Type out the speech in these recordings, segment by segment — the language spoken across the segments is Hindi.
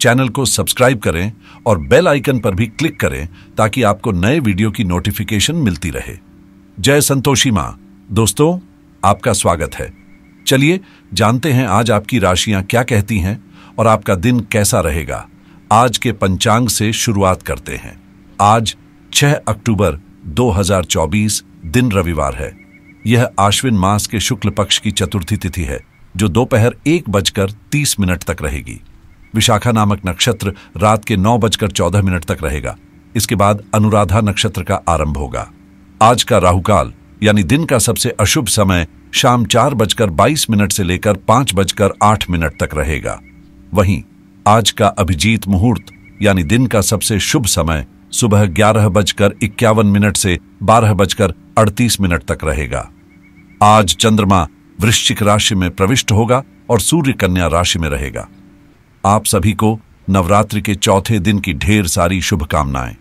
चैनल को सब्सक्राइब करें और बेल आइकन पर भी क्लिक करें ताकि आपको नए वीडियो की नोटिफिकेशन मिलती रहे जय संतोषी माँ दोस्तों आपका स्वागत है चलिए जानते हैं आज आपकी राशियां क्या कहती हैं और आपका दिन कैसा रहेगा आज के पंचांग से शुरुआत करते हैं आज 6 अक्टूबर 2024 दिन रविवार है यह आश्विन मास के शुक्ल पक्ष की चतुर्थी तिथि है जो दोपहर एक बजकर तीस मिनट तक रहेगी विशाखा नामक नक्षत्र रात के नौ बजकर चौदह मिनट तक रहेगा इसके बाद अनुराधा नक्षत्र का आरंभ होगा आज का राहुकाल यानी दिन का सबसे अशुभ समय शाम चार बजकर बाईस मिनट से लेकर पांच बजकर आठ मिनट तक रहेगा वहीं आज का अभिजीत मुहूर्त यानी दिन का सबसे शुभ समय सुबह ग्यारह बजकर इक्यावन मिनट से बारह बजकर अड़तीस मिनट तक रहेगा आज चंद्रमा वृश्चिक राशि में प्रविष्ट होगा और सूर्य कन्या राशि में रहेगा आप सभी को नवरात्रि के चौथे दिन की ढेर सारी शुभकामनाएं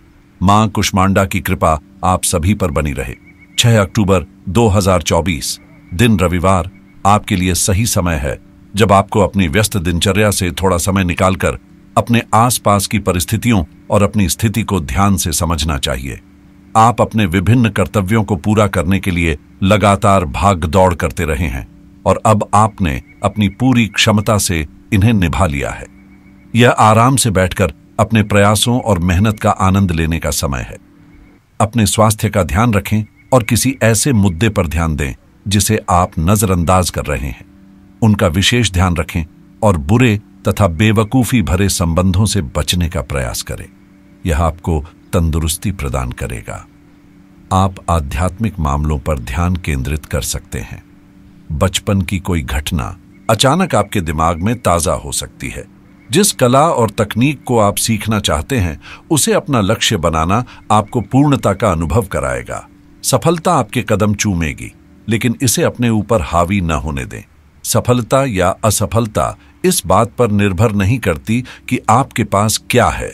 मां कुष्मांडा की कृपा आप सभी पर बनी रहे 6 अक्टूबर 2024 दिन रविवार आपके लिए सही समय है जब आपको अपनी व्यस्त दिनचर्या से थोड़ा समय निकालकर अपने आसपास की परिस्थितियों और अपनी स्थिति को ध्यान से समझना चाहिए आप अपने विभिन्न कर्तव्यों को पूरा करने के लिए लगातार भाग दौड़ करते रहे हैं और अब आपने अपनी पूरी क्षमता से इन्हें निभा लिया है यह आराम से बैठकर अपने प्रयासों और मेहनत का आनंद लेने का समय है अपने स्वास्थ्य का ध्यान रखें और किसी ऐसे मुद्दे पर ध्यान दें जिसे आप नजरअंदाज कर रहे हैं उनका विशेष ध्यान रखें और बुरे तथा बेवकूफ़ी भरे संबंधों से बचने का प्रयास करें यह आपको तंदुरुस्ती प्रदान करेगा आप आध्यात्मिक मामलों पर ध्यान केंद्रित कर सकते हैं बचपन की कोई घटना अचानक आपके दिमाग में ताज़ा हो सकती है जिस कला और तकनीक को आप सीखना चाहते हैं उसे अपना लक्ष्य बनाना आपको पूर्णता का अनुभव कराएगा सफलता आपके कदम चूमेगी लेकिन इसे अपने ऊपर हावी न होने दें सफलता या असफलता इस बात पर निर्भर नहीं करती कि आपके पास क्या है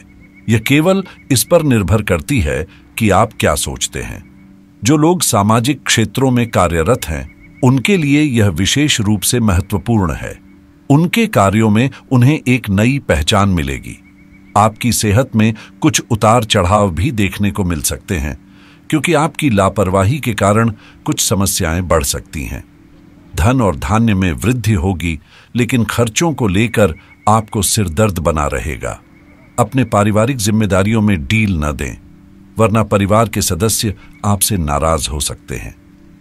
यह केवल इस पर निर्भर करती है कि आप क्या सोचते हैं जो लोग सामाजिक क्षेत्रों में कार्यरत हैं उनके लिए यह विशेष रूप से महत्वपूर्ण है उनके कार्यों में उन्हें एक नई पहचान मिलेगी आपकी सेहत में कुछ उतार चढ़ाव भी देखने को मिल सकते हैं क्योंकि आपकी लापरवाही के कारण कुछ समस्याएं बढ़ सकती हैं धन और धान्य में वृद्धि होगी लेकिन खर्चों को लेकर आपको सिरदर्द बना रहेगा अपने पारिवारिक जिम्मेदारियों में डील न दें वरना परिवार के सदस्य आपसे नाराज हो सकते हैं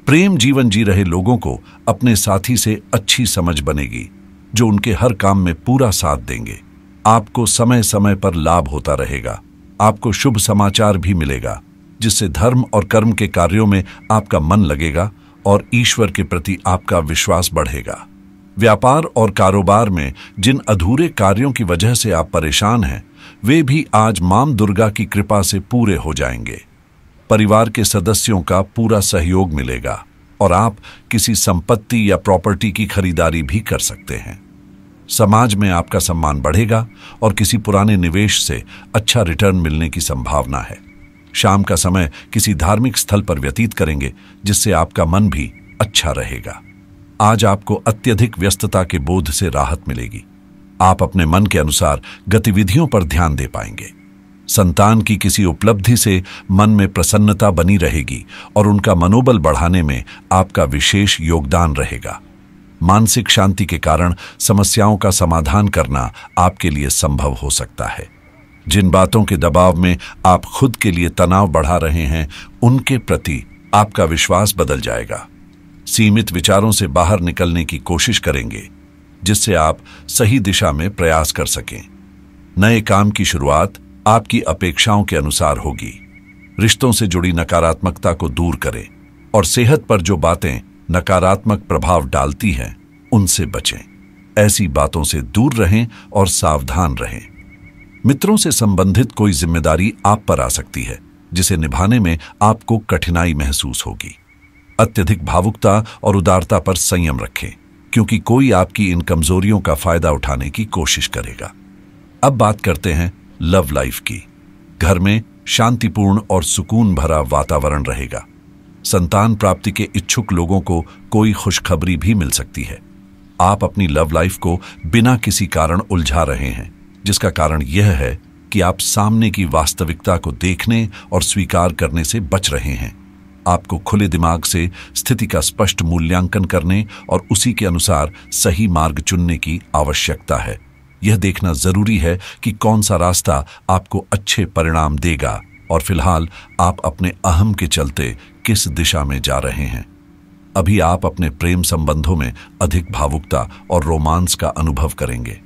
प्रेम जीवन जी रहे लोगों को अपने साथी से अच्छी समझ बनेगी जो उनके हर काम में पूरा साथ देंगे आपको समय समय पर लाभ होता रहेगा आपको शुभ समाचार भी मिलेगा जिससे धर्म और कर्म के कार्यों में आपका मन लगेगा और ईश्वर के प्रति आपका विश्वास बढ़ेगा व्यापार और कारोबार में जिन अधूरे कार्यों की वजह से आप परेशान हैं वे भी आज माम दुर्गा की कृपा से पूरे हो जाएंगे परिवार के सदस्यों का पूरा सहयोग मिलेगा और आप किसी संपत्ति या प्रॉपर्टी की खरीदारी भी कर सकते हैं समाज में आपका सम्मान बढ़ेगा और किसी पुराने निवेश से अच्छा रिटर्न मिलने की संभावना है शाम का समय किसी धार्मिक स्थल पर व्यतीत करेंगे जिससे आपका मन भी अच्छा रहेगा आज आपको अत्यधिक व्यस्तता के बोध से राहत मिलेगी आप अपने मन के अनुसार गतिविधियों पर ध्यान दे पाएंगे संतान की किसी उपलब्धि से मन में प्रसन्नता बनी रहेगी और उनका मनोबल बढ़ाने में आपका विशेष योगदान रहेगा मानसिक शांति के कारण समस्याओं का समाधान करना आपके लिए संभव हो सकता है जिन बातों के दबाव में आप खुद के लिए तनाव बढ़ा रहे हैं उनके प्रति आपका विश्वास बदल जाएगा सीमित विचारों से बाहर निकलने की कोशिश करेंगे जिससे आप सही दिशा में प्रयास कर सकें नए काम की शुरुआत आपकी अपेक्षाओं के अनुसार होगी रिश्तों से जुड़ी नकारात्मकता को दूर करें और सेहत पर जो बातें नकारात्मक प्रभाव डालती हैं उनसे बचें ऐसी बातों से दूर रहें और सावधान रहें मित्रों से संबंधित कोई जिम्मेदारी आप पर आ सकती है जिसे निभाने में आपको कठिनाई महसूस होगी अत्यधिक भावुकता और उदारता पर संयम रखें क्योंकि कोई आपकी इन कमजोरियों का फायदा उठाने की कोशिश करेगा अब बात करते हैं लव लाइफ की घर में शांतिपूर्ण और सुकून भरा वातावरण रहेगा संतान प्राप्ति के इच्छुक लोगों को कोई खुशखबरी भी मिल सकती है आप अपनी लव लाइफ को बिना किसी कारण उलझा रहे हैं जिसका कारण यह है कि आप सामने की वास्तविकता को देखने और स्वीकार करने से बच रहे हैं आपको खुले दिमाग से स्थिति का स्पष्ट मूल्यांकन करने और उसी के अनुसार सही मार्ग चुनने की आवश्यकता है यह देखना जरूरी है कि कौन सा रास्ता आपको अच्छे परिणाम देगा और फिलहाल आप अपने अहम के चलते किस दिशा में जा रहे हैं अभी आप अपने प्रेम संबंधों में अधिक भावुकता और रोमांस का अनुभव करेंगे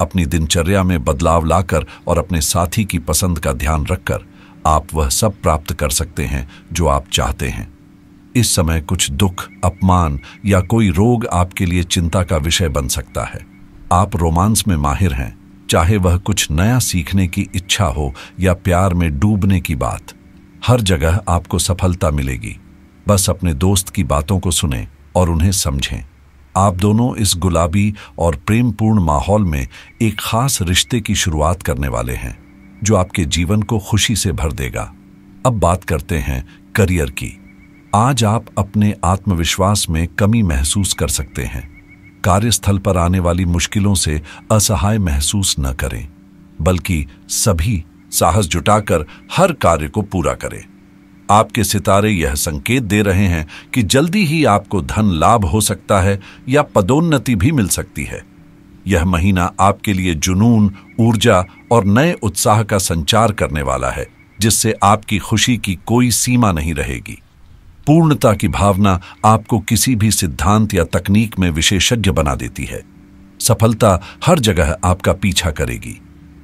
अपनी दिनचर्या में बदलाव लाकर और अपने साथी की पसंद का ध्यान रखकर आप वह सब प्राप्त कर सकते हैं जो आप चाहते हैं इस समय कुछ दुख अपमान या कोई रोग आपके लिए चिंता का विषय बन सकता है आप रोमांस में माहिर हैं चाहे वह कुछ नया सीखने की इच्छा हो या प्यार में डूबने की बात हर जगह आपको सफलता मिलेगी बस अपने दोस्त की बातों को सुने और उन्हें समझें आप दोनों इस गुलाबी और प्रेमपूर्ण माहौल में एक खास रिश्ते की शुरुआत करने वाले हैं जो आपके जीवन को खुशी से भर देगा अब बात करते हैं करियर की आज आप अपने आत्मविश्वास में कमी महसूस कर सकते हैं कार्यस्थल पर आने वाली मुश्किलों से असहाय महसूस न करें बल्कि सभी साहस जुटाकर हर कार्य को पूरा करें आपके सितारे यह संकेत दे रहे हैं कि जल्दी ही आपको धन लाभ हो सकता है या पदोन्नति भी मिल सकती है यह महीना आपके लिए जुनून ऊर्जा और नए उत्साह का संचार करने वाला है जिससे आपकी खुशी की कोई सीमा नहीं रहेगी पूर्णता की भावना आपको किसी भी सिद्धांत या तकनीक में विशेषज्ञ बना देती है सफलता हर जगह आपका पीछा करेगी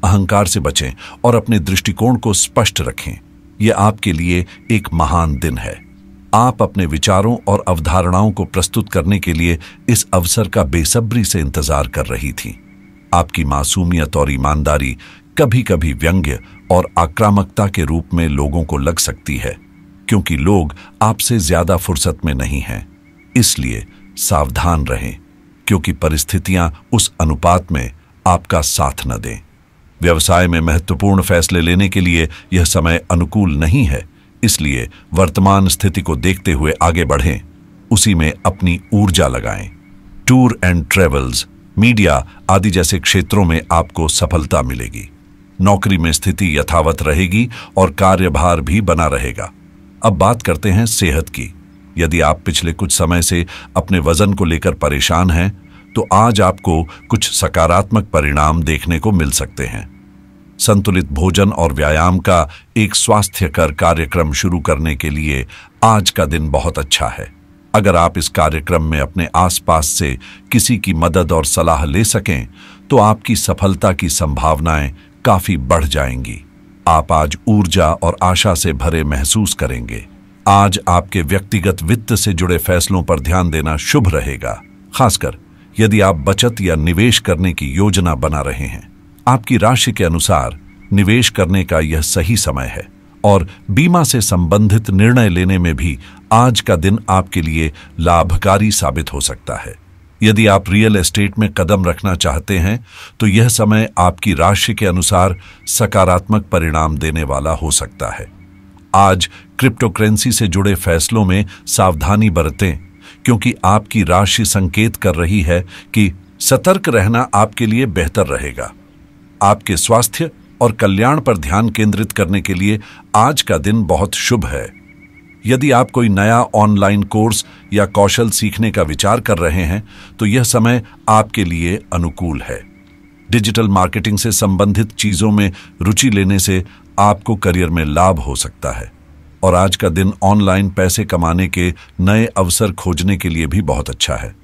अहंकार से बचें और अपने दृष्टिकोण को स्पष्ट रखें यह आपके लिए एक महान दिन है आप अपने विचारों और अवधारणाओं को प्रस्तुत करने के लिए इस अवसर का बेसब्री से इंतजार कर रही थी आपकी मासूमियत और ईमानदारी कभी कभी व्यंग्य और आक्रामकता के रूप में लोगों को लग सकती है क्योंकि लोग आपसे ज्यादा फुर्सत में नहीं हैं इसलिए सावधान रहें क्योंकि परिस्थितियां उस अनुपात में आपका साथ न दें व्यवसाय में महत्वपूर्ण फैसले लेने के लिए यह समय अनुकूल नहीं है इसलिए वर्तमान स्थिति को देखते हुए आगे बढ़ें उसी में अपनी ऊर्जा लगाएं टूर एंड ट्रेवल्स मीडिया आदि जैसे क्षेत्रों में आपको सफलता मिलेगी नौकरी में स्थिति यथावत रहेगी और कार्यभार भी बना रहेगा अब बात करते हैं सेहत की यदि आप पिछले कुछ समय से अपने वजन को लेकर परेशान हैं तो आज आपको कुछ सकारात्मक परिणाम देखने को मिल सकते हैं संतुलित भोजन और व्यायाम का एक स्वास्थ्यकर कार्यक्रम शुरू करने के लिए आज का दिन बहुत अच्छा है अगर आप इस कार्यक्रम में अपने आसपास से किसी की मदद और सलाह ले सकें तो आपकी सफलता की संभावनाएं काफ़ी बढ़ जाएंगी आप आज ऊर्जा और आशा से भरे महसूस करेंगे आज आपके व्यक्तिगत वित्त से जुड़े फैसलों पर ध्यान देना शुभ रहेगा खासकर यदि आप बचत या निवेश करने की योजना बना रहे हैं आपकी राशि के अनुसार निवेश करने का यह सही समय है और बीमा से संबंधित निर्णय लेने में भी आज का दिन आपके लिए लाभकारी साबित हो सकता है यदि आप रियल एस्टेट में कदम रखना चाहते हैं तो यह समय आपकी राशि के अनुसार सकारात्मक परिणाम देने वाला हो सकता है आज क्रिप्टोकरेंसी से जुड़े फैसलों में सावधानी बरतें क्योंकि आपकी राशि संकेत कर रही है कि सतर्क रहना आपके लिए बेहतर रहेगा आपके स्वास्थ्य और कल्याण पर ध्यान केंद्रित करने के लिए आज का दिन बहुत शुभ है यदि आप कोई नया ऑनलाइन कोर्स या कौशल सीखने का विचार कर रहे हैं तो यह समय आपके लिए अनुकूल है डिजिटल मार्केटिंग से संबंधित चीज़ों में रुचि लेने से आपको करियर में लाभ हो सकता है और आज का दिन ऑनलाइन पैसे कमाने के नए अवसर खोजने के लिए भी बहुत अच्छा है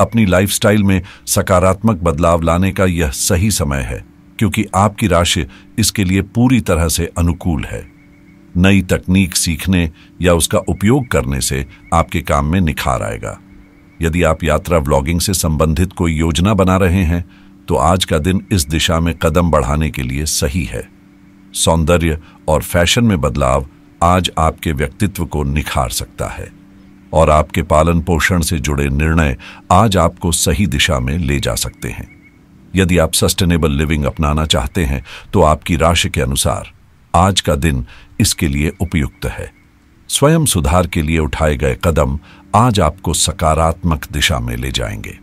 अपनी लाइफस्टाइल में सकारात्मक बदलाव लाने का यह सही समय है क्योंकि आपकी राशि इसके लिए पूरी तरह से अनुकूल है नई तकनीक सीखने या उसका उपयोग करने से आपके काम में निखार आएगा यदि आप यात्रा व्लॉगिंग से संबंधित कोई योजना बना रहे हैं तो आज का दिन इस दिशा में कदम बढ़ाने के लिए सही है सौंदर्य और फैशन में बदलाव आज आपके व्यक्तित्व को निखार सकता है और आपके पालन पोषण से जुड़े निर्णय आज आपको सही दिशा में ले जा सकते हैं यदि आप सस्टेनेबल लिविंग अपनाना चाहते हैं तो आपकी राशि के अनुसार आज का दिन इसके लिए उपयुक्त है स्वयं सुधार के लिए उठाए गए कदम आज आपको सकारात्मक दिशा में ले जाएंगे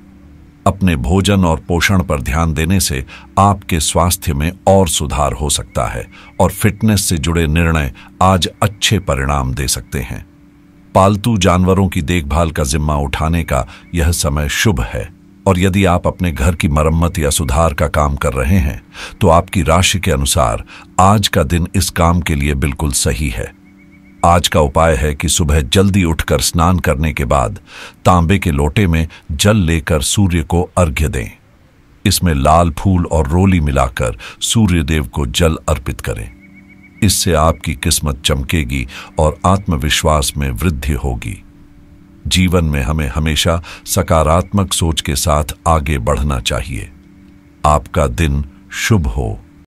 अपने भोजन और पोषण पर ध्यान देने से आपके स्वास्थ्य में और सुधार हो सकता है और फिटनेस से जुड़े निर्णय आज अच्छे परिणाम दे सकते हैं पालतू जानवरों की देखभाल का जिम्मा उठाने का यह समय शुभ है और यदि आप अपने घर की मरम्मत या सुधार का काम कर रहे हैं तो आपकी राशि के अनुसार आज का दिन इस काम के लिए बिल्कुल सही है आज का उपाय है कि सुबह जल्दी उठकर स्नान करने के बाद तांबे के लोटे में जल लेकर सूर्य को अर्घ्य दें इसमें लाल फूल और रोली मिलाकर सूर्यदेव को जल अर्पित करें इससे आपकी किस्मत चमकेगी और आत्मविश्वास में वृद्धि होगी जीवन में हमें हमेशा सकारात्मक सोच के साथ आगे बढ़ना चाहिए आपका दिन शुभ हो